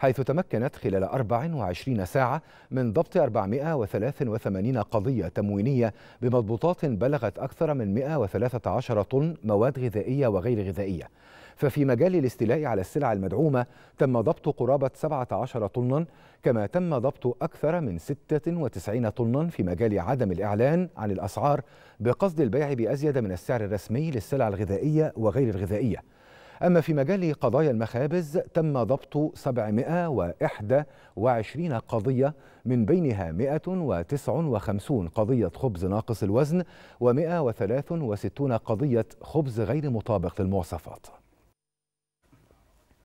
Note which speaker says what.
Speaker 1: حيث تمكنت خلال 24 ساعة من ضبط 483 قضية تموينية بمضبوطات بلغت أكثر من 113 طن مواد غذائية وغير غذائية ففي مجال الاستيلاء على السلع المدعومة تم ضبط قرابة 17 طنا كما تم ضبط أكثر من 96 طنا في مجال عدم الإعلان عن الأسعار بقصد البيع بأزيد من السعر الرسمي للسلع الغذائية وغير الغذائية أما في مجال قضايا المخابز تم ضبط 721 قضية من بينها 159 قضية خبز ناقص الوزن و163 قضية خبز غير مطابق للمواصفات